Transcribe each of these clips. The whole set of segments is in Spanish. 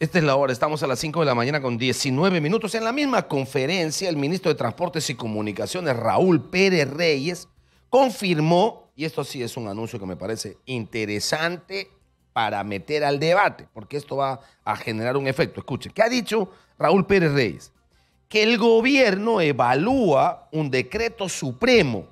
Esta es la hora, estamos a las 5 de la mañana con 19 minutos. En la misma conferencia, el ministro de Transportes y Comunicaciones, Raúl Pérez Reyes, confirmó, y esto sí es un anuncio que me parece interesante para meter al debate, porque esto va a generar un efecto. Escuchen, ¿qué ha dicho Raúl Pérez Reyes? Que el gobierno evalúa un decreto supremo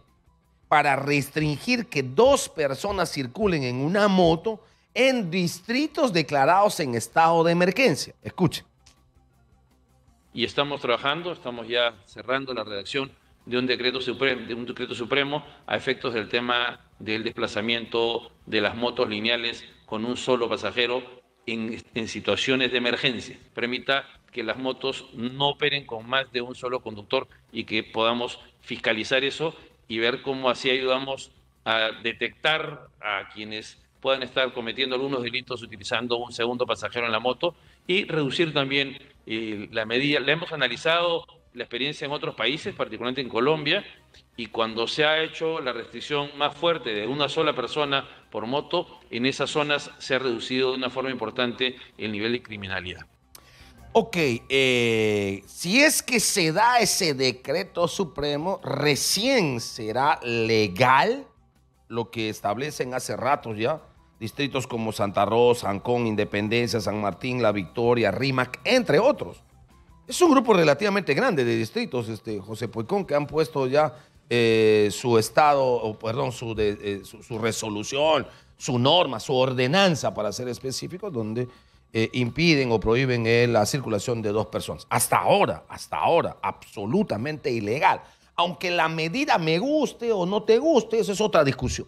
para restringir que dos personas circulen en una moto en distritos declarados en estado de emergencia. Escuche Y estamos trabajando, estamos ya cerrando la redacción de un decreto supremo, de un decreto supremo a efectos del tema del desplazamiento de las motos lineales con un solo pasajero en situaciones de emergencia. Permita que las motos no operen con más de un solo conductor y que podamos fiscalizar eso y ver cómo así ayudamos a detectar a quienes puedan estar cometiendo algunos delitos utilizando un segundo pasajero en la moto y reducir también eh, la medida. La hemos analizado la experiencia en otros países, particularmente en Colombia, y cuando se ha hecho la restricción más fuerte de una sola persona por moto, en esas zonas se ha reducido de una forma importante el nivel de criminalidad. Ok, eh, si es que se da ese decreto supremo, recién será legal lo que establecen hace ratos ya, distritos como Santa Rosa, Ancón, Independencia, San Martín, La Victoria, Rímac, entre otros. Es un grupo relativamente grande de distritos, este, José Poicón, que han puesto ya eh, su estado, o perdón, eh, su, resolución, su norma, su ordenanza, para ser específicos, donde eh, impiden o prohíben la circulación de dos personas. Hasta ahora, hasta ahora, absolutamente ilegal. Aunque la medida me guste o no te guste, esa es otra discusión.